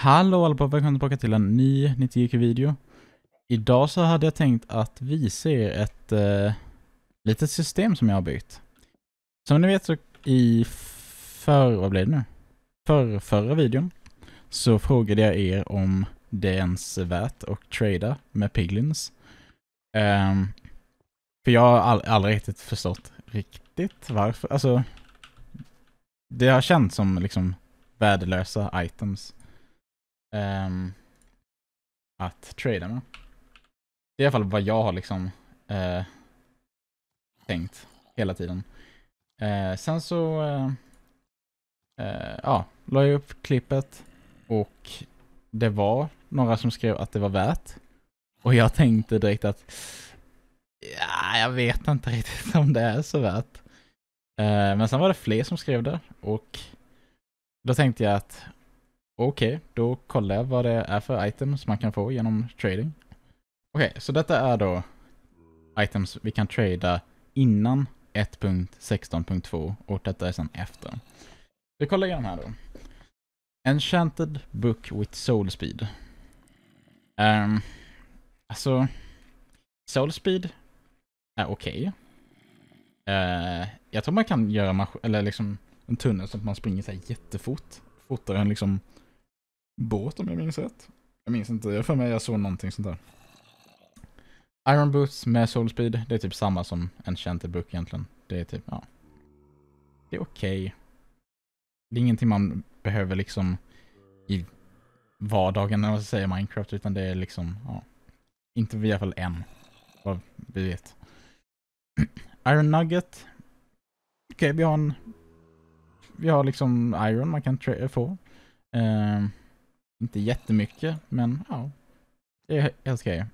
Hallå allihopa, välkomna tillbaka till en ny 90GQ-video. Idag så hade jag tänkt att visa er ett eh, litet system som jag har byggt. Som ni vet så i för, vad blev det nu? För, förra videon så frågade jag er om det ens är värt att trada med piglins. Um, för jag har all, aldrig riktigt förstått riktigt varför, alltså det har känts som liksom värdelösa items um, att trada med. Det är i alla fall vad jag har liksom uh, tänkt hela tiden. Uh, sen så eh, ja, la jag upp klippet och det var några som skrev att det var värt. Och jag tänkte direkt att ja, jag vet inte riktigt om det är så värt. Men sen var det fler som skrev det och då tänkte jag att Okej, okay, då kollar jag vad det är för items man kan få genom trading. Okej, okay, så detta är då items vi kan trada innan 1.16.2 och detta är sen efter. Vi kollar igenom här då. Enchanted Book with Soul Speed. Um, alltså, Soul Speed är okej. Okay. Uh, eh, jag tror man kan göra eller liksom en tunnel så att man springer så jättefort. Fortare än liksom båt om jag minns rätt. Jag minns inte, jag för mig jag såg någonting sånt där. Iron Boots med Soul Speed, det är typ samma som Enchanted Book egentligen. Det är typ, ja. Det är okej. Okay. Det är ingenting man behöver liksom i vardagen när man säger Minecraft, utan det är liksom, ja. Inte i alla fall än, vad vi vet. Iron Nugget. Okej, okay, vi har en... Vi har liksom Iron man kan få. Uh, inte jättemycket, men ja. Det är helt okej.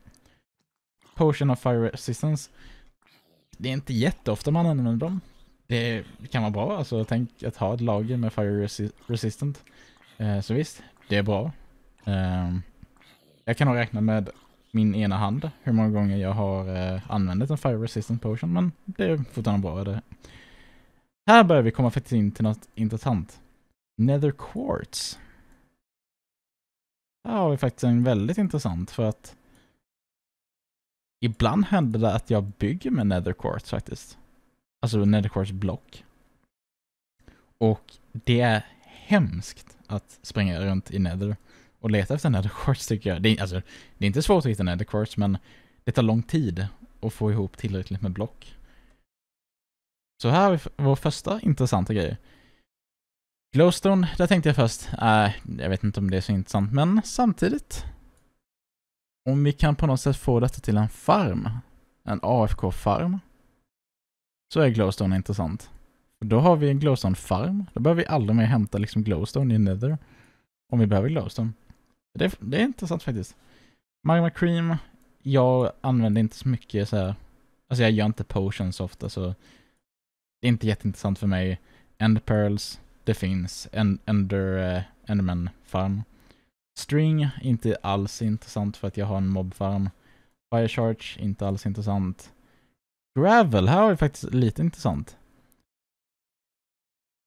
Potion of Fire Resistance. Det är inte jätteofta man använder dem. Det kan vara bra, alltså tänk att ha ett lager med Fire resi Resistant. Eh, så visst, det är bra. Eh, jag kan nog räkna med min ena hand hur många gånger jag har eh, använt en Fire Resistant Potion, men det är fortfarande bra. Det. Här börjar vi komma faktiskt in till något intressant. Nether Quartz. Här har vi faktiskt en väldigt intressant för att ibland händer det att jag bygger med netherquartz faktiskt. Alltså netherquartz block. Och det är hemskt att springa runt i nether och leta efter netherquartz tycker jag. Det är, alltså, det är inte svårt att hitta netherquartz men det tar lång tid att få ihop tillräckligt med block. Så här har vi vår första intressanta grej. Glowstone, där tänkte jag först, äh, jag vet inte om det är så intressant, men samtidigt. Om vi kan på något sätt få detta till en farm, en AFK-farm, så är Glowstone intressant. Då har vi en Glowstone-farm, då behöver vi aldrig mer hämta liksom Glowstone i Nether, om vi behöver Glowstone. Det, det är intressant faktiskt. Magma Cream, jag använder inte så mycket så här, alltså jag gör inte potions ofta så det är inte jätteintressant för mig. End Pearls, det finns. En Ender, eh, Enderman farm. String, inte alls intressant för att jag har en mobfarm. Firecharge, inte alls intressant. Gravel, här har vi faktiskt lite intressant.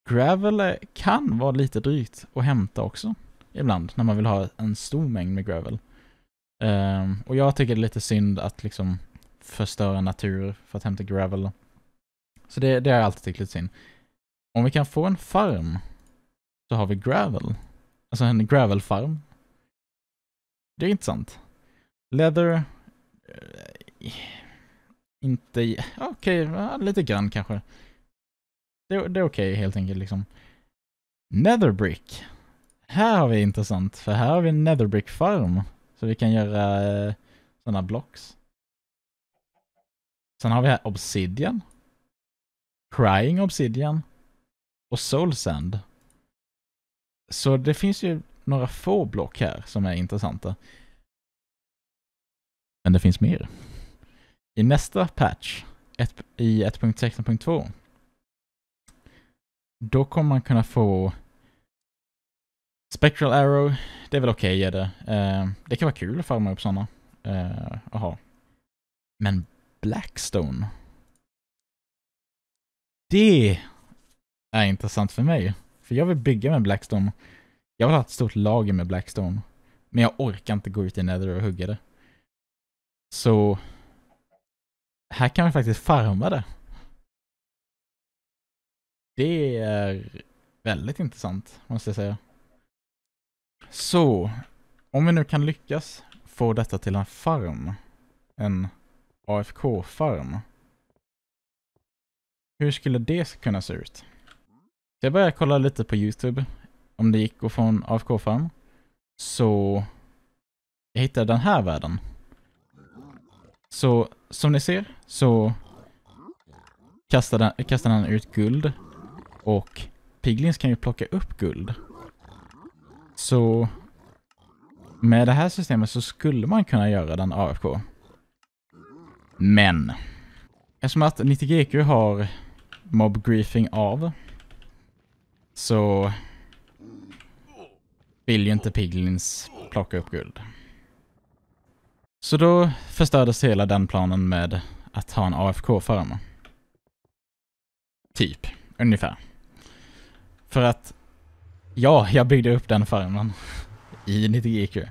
Gravel eh, kan vara lite drygt att hämta också ibland när man vill ha en stor mängd med gravel. Um, och jag tycker det är lite synd att liksom förstöra natur för att hämta gravel. Så det, det har jag alltid tyckt lite synd. Om vi kan få en farm så har vi gravel. Alltså en gravelfarm. Det är intressant. Leather... Eh, inte... Okej, okay, lite grann kanske. Det, det är okej okay, helt enkelt liksom. Netherbrick. Här har vi intressant, för här har vi en netherbrick farm. Så vi kan göra eh, sådana blocks. Sen har vi här obsidian. Crying obsidian och Soul Sand. Så det finns ju några få block här som är intressanta. Men det finns mer. I nästa patch, ett, i 1.16.2, då kommer man kunna få Spectral Arrow, det är väl okej okay, är det. Uh, det kan vara kul att farma upp sådana. Jaha. Eh, uh, Men Blackstone. Det är intressant för mig. För jag vill bygga med Blackstone. Jag vill ha ett stort lager med Blackstone. Men jag orkar inte gå ut i Nether och hugga det. Så här kan vi faktiskt farma det. Det är väldigt intressant, måste jag säga. Så, om vi nu kan lyckas få detta till en farm, en AFK-farm, hur skulle det kunna se ut? Så jag började kolla lite på YouTube om det gick att få en AFK farm. Så jag hittade den här världen. Så som ni ser så kastar han, han ut guld och Piglins kan ju plocka upp guld. Så med det här systemet så skulle man kunna göra den AFK. Men eftersom att 90GQ har mob griefing av så vill ju inte Piglins plocka upp guld. Så då förstördes hela den planen med att ha en AFK för mig. Typ, ungefär. För att, ja, jag byggde upp den farmen i 90GQ.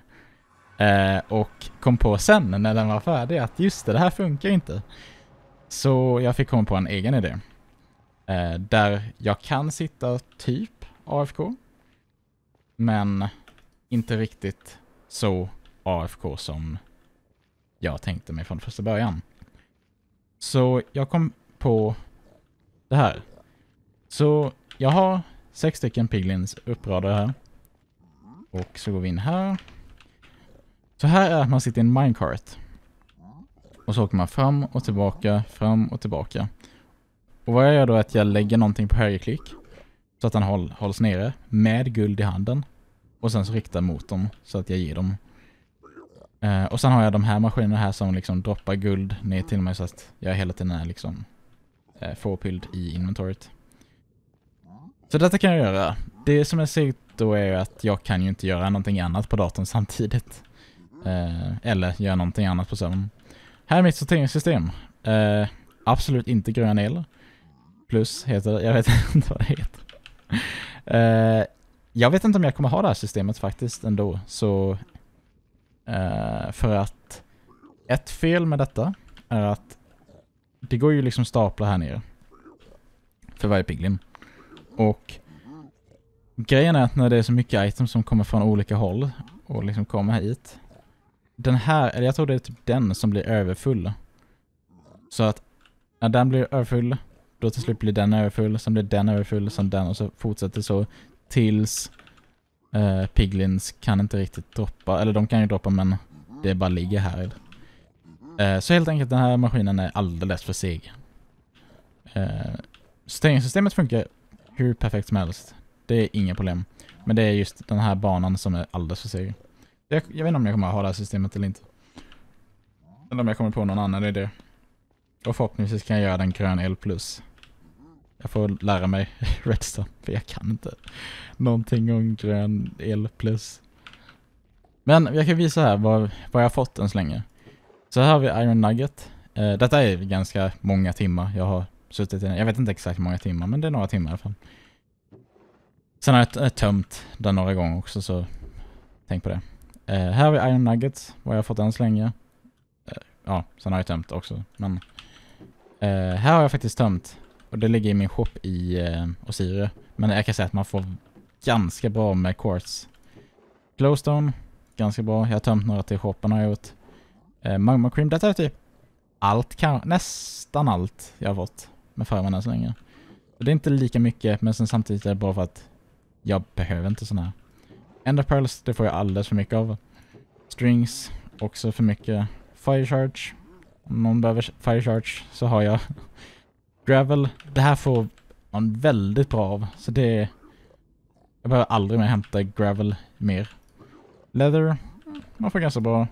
E eh, och kom på sen när den var färdig att just det, det här funkar inte. Så jag fick komma på en egen idé. Eh, där jag kan sitta typ AFK, men inte riktigt så AFK som jag tänkte mig från första början. Så jag kom på det här. Så jag har sex stycken piglins uppradade här. Och så går vi in här. Så här är att man sitter i en minecart. Och så åker man fram och tillbaka, fram och tillbaka. Och vad jag gör då är att jag lägger någonting på högerklick. Så att den håll, hålls nere med guld i handen. Och sen så riktar mot dem så att jag ger dem. Eh, och sen har jag de här maskinerna här som liksom droppar guld ner till mig så att jag hela tiden är liksom eh, fåpylld i inventoriet. Så detta kan jag göra. Det som är segt då är ju att jag kan ju inte göra någonting annat på datorn samtidigt. Eh, eller göra någonting annat på sömn. Här är mitt sorteringssystem. Eh, absolut inte grön el plus heter det. Jag vet inte vad det heter. Uh, jag vet inte om jag kommer ha det här systemet faktiskt ändå. Så, uh, för att ett fel med detta är att det går ju liksom stapla här nere. För varje piglin. Och grejen är att när det är så mycket items som kommer från olika håll och liksom kommer hit. Den här, eller jag tror det är typ den som blir överfull. Så att när den blir överfull då till slut blir den överfull, sen blir den överfull, sen den och så fortsätter så tills eh, Piglins kan inte riktigt droppa, eller de kan ju droppa men det bara ligger här. Eh, så helt enkelt den här maskinen är alldeles för seg. Eh, stängningssystemet funkar hur perfekt som helst. Det är inga problem. Men det är just den här banan som är alldeles för seg. Jag, jag vet inte om jag kommer att ha det här systemet eller inte. Eller om jag kommer på någon annan idé. Och förhoppningsvis kan jag göra den grön L+. plus. Jag får lära mig redstone, för jag kan inte någonting om grön el plus. Men jag kan visa här vad, vad jag fått än så länge. Så här har vi Iron Nugget. Eh, detta är ganska många timmar. Jag har suttit i Jag vet inte exakt hur många timmar, men det är några timmar i alla fall. Sen har jag eh, tömt den några gånger också, så tänk på det. Eh, här har vi Iron Nuggets, vad jag har fått än så länge. Eh, ja, sen har jag tömt också, men... Eh, här har jag faktiskt tömt och det ligger i min shop i eh, Osirio. Men jag kan säga att man får ganska bra med quartz. Glowstone, ganska bra. Jag har tömt några till shoppen har jag gjort. Eh, magma cream, detta är typ allt, kan, nästan allt jag har fått med farmen än så länge. Så det är inte lika mycket, men sen samtidigt är det bra för att jag behöver inte sådana här. Pearls, det får jag alldeles för mycket av. Strings, också för mycket. Fire charge, om någon behöver fire charge så har jag Gravel, det här får man väldigt bra av. Så det... Jag behöver aldrig mer hämta gravel mer. Leather, man får ganska bra.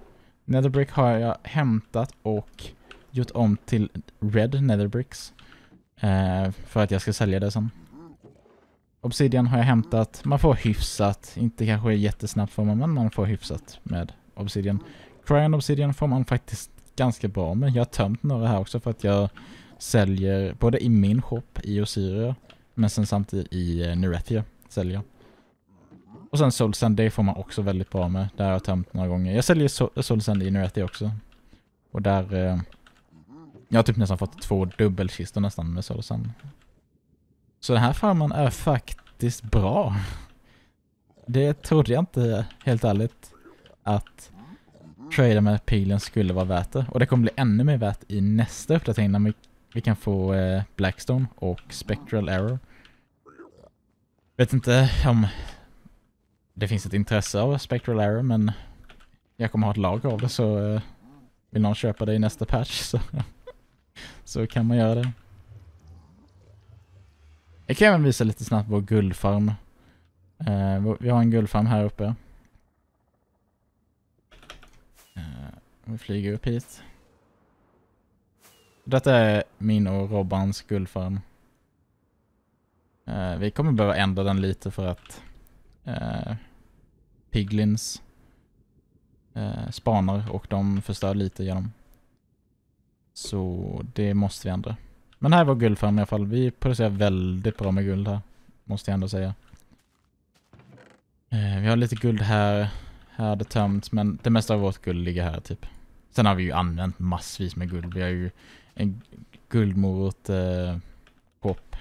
Netherbrick har jag hämtat och gjort om till red netherbricks. Eh, för att jag ska sälja det sen. Obsidian har jag hämtat. Man får hyfsat, inte kanske jättesnabbt får man, men man får hyfsat med obsidian. Cryon obsidian får man faktiskt ganska bra med. Jag har tömt några här också för att jag säljer både i min shop i Osiria men sen samtidigt i eh, Nerethia säljer Och sen Soul det får man också väldigt bra med. Där har jag tömt några gånger. Jag säljer Soul Sunday i Nerethia också. Och där... Eh, jag har typ nästan fått två dubbelkistor nästan med Soul Sun. Så den här farmen är faktiskt bra. Det trodde jag inte, helt ärligt, att trada med pilen skulle vara värt det. Och det kommer bli ännu mer värt i nästa uppdatering när vi vi kan få eh, Blackstone och Spectral Arrow. Vet inte om det finns ett intresse av Spectral Error, men jag kommer ha ett lag av det så eh, vill någon köpa det i nästa patch så, så kan man göra det. Jag kan även visa lite snabbt vår guldfarm. Eh, vi har en guldfarm här uppe. Eh, vi flyger upp hit. Detta är min och Robbans guldfarm. Uh, vi kommer behöva ändra den lite för att uh, Piglins uh, spanar och de förstör lite genom. Så det måste vi ändra. Men här var guldfarm i alla fall. Vi producerar väldigt bra med guld här. Måste jag ändå säga. vi har lite guld här. Här är det tömt, men det mesta av vårt guld ligger här typ. Sen har vi ju använt massvis med guld. Vi har ju en guldmorot eh, pop.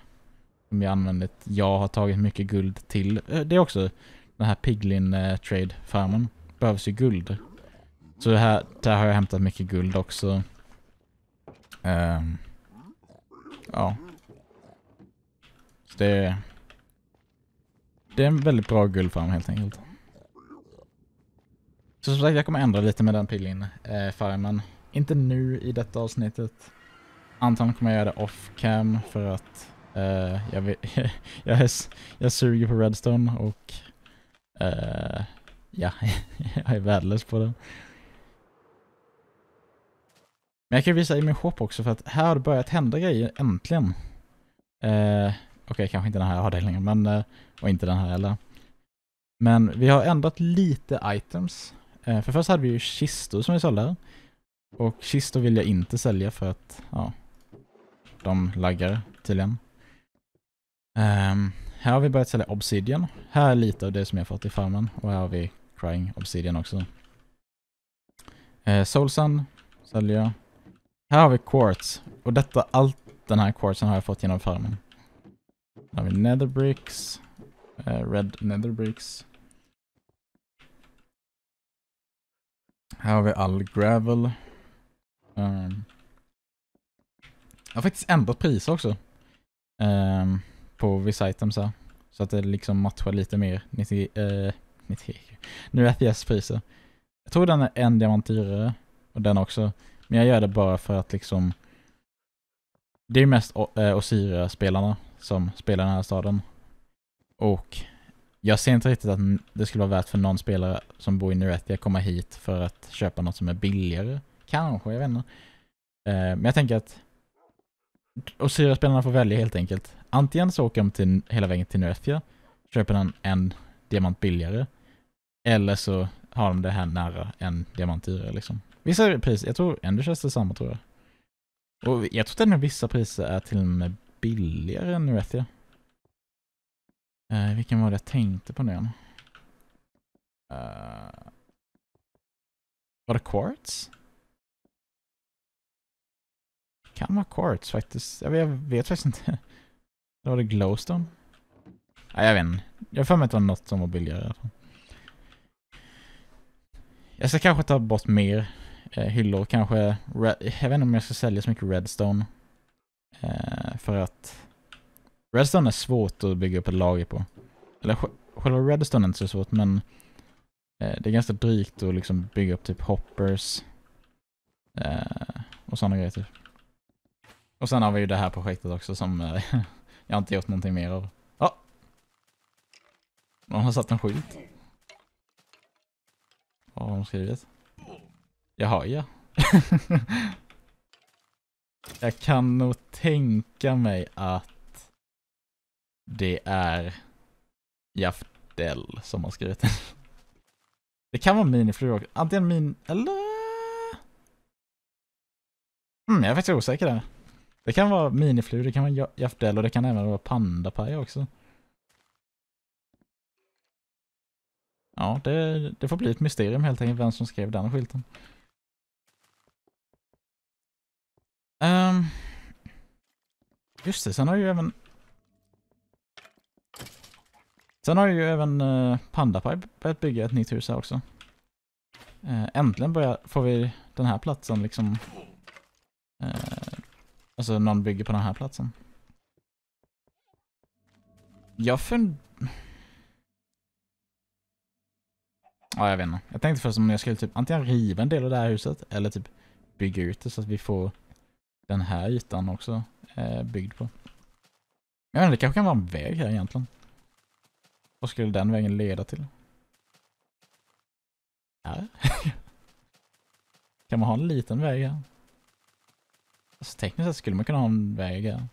Som jag använder. Jag har tagit mycket guld till. Eh, det är också den här Piglin eh, trade farmen. Behövs ju guld. Så det här, där har jag hämtat mycket guld också. Um, ja. Så det, det är en väldigt bra guldfarm helt enkelt. Så som sagt, jag kommer ändra lite med den pillin-farmen. Eh, Inte nu i detta avsnittet. Antagligen kommer jag göra det off cam för att uh, jag, vill, jag, är, jag suger på redstone och uh, ja, jag är värdelös på den. Men jag kan visa i min shop också för att här har det börjat hända grejer äntligen. Uh, Okej, okay, kanske inte den här avdelningen men, uh, och inte den här heller. Men vi har ändrat lite items. för först hade vi ju kistor som vi sålde. Och kistor vill jag inte sälja för att, ja de laggar tydligen. Um, här har vi börjat sälja Obsidian. Här är lite av det som jag fått i farmen. Och här har vi Crying Obsidian också. Uh, Soulsun säljer jag. Här har vi Quartz. Och detta, allt den här Quartzen har jag fått genom farmen. Här har vi Netherbricks. Uh, eh, red Netherbricks. Här har vi all gravel. Um, jag har faktiskt ändrat priser också. Um, på vissa items här. Så att det liksom matchar lite mer 90, uh, 90, nu FPS priser. Jag tror den är en diamant dyrare. Och den också. Men jag gör det bara för att liksom det är mest eh, Osiria-spelarna som spelar den här staden. Och jag ser inte riktigt att det skulle vara värt för någon spelare som bor i Nuretia att komma hit för att köpa något som är billigare. Kanske, jag vet inte. Eh, men jag tänker att och Syriaspelarna får välja helt enkelt. Antingen så åker de till, hela vägen till Nöthia, köper en, en diamant billigare, eller så har de det här nära en diamant dyrare liksom. Vissa priser, jag tror ändå känns det samma tror jag. Och jag tror till och vissa priser är till och med billigare än Nöthia. Eh, vilken var det jag tänkte på nu igen? Uh, var det Quartz? Kan vara quartz faktiskt. Jag vet, jag vet faktiskt inte. Eller var det glowstone. Nej, jag vet inte. Jag får mig att det var något som var billigare i alla fall. Jag ska kanske ta bort mer eh, hyllor. Kanske, jag vet inte om jag ska sälja så mycket redstone. Eh, för att redstone är svårt att bygga upp ett lager på. Eller själva redstone är inte så svårt, men eh, det är ganska drygt att liksom bygga upp typ hoppers eh, och sådana grejer. Typ. Och sen har vi ju det här projektet också som eh, jag inte gjort någonting mer av. Ja! Ah! Någon har satt en skylt. Vad har de skrivit? Jaha, ja. jag kan nog tänka mig att det är Jaftell som har skrivit det. Det kan vara miniflugor också. Antingen min... Eller... Mm, jag är faktiskt osäker där. Det kan vara miniflur, det kan vara jaffdell och det kan även vara pandapaj också. Ja, det, det, får bli ett mysterium helt enkelt vem som skrev den skylten. Um, just det, sen har ju även... Sen har ju även eh, Pandapaj börjat bygga ett nytt hus här också. Eh, äntligen börjar, får vi den här platsen liksom... Uh, Alltså någon bygger på den här platsen. Jag fund... Ja, jag vet inte. Jag tänkte först om jag skulle typ antingen riva en del av det här huset eller typ bygga ut det så att vi får den här ytan också eh, byggd på. Jag vet inte, det kanske kan vara en väg här egentligen. Vad skulle den vägen leda till? Här? kan man ha en liten väg här? Alltså tekniskt sett skulle man kunna ha en väg här.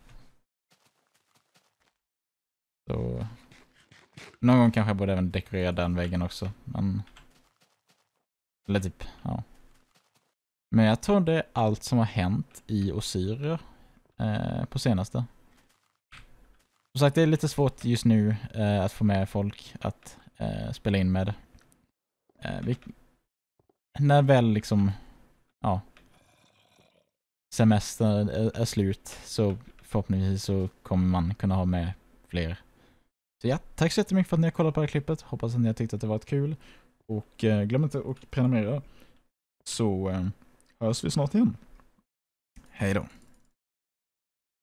Så... Någon gång kanske jag borde även dekorera den väggen också, men... Eller typ, ja. Men jag tror det är allt som har hänt i Osir eh, på senaste. Som sagt, det är lite svårt just nu eh, att få med folk att eh, spela in med. Eh, vi, när väl liksom, ja, semestern är, är slut så förhoppningsvis så kommer man kunna ha med fler. Så ja, tack så jättemycket för att ni har kollat på det här klippet. Hoppas att ni har tyckt att det varit kul. Och eh, glöm inte att prenumerera. Så eh, hörs vi snart igen. Hej då.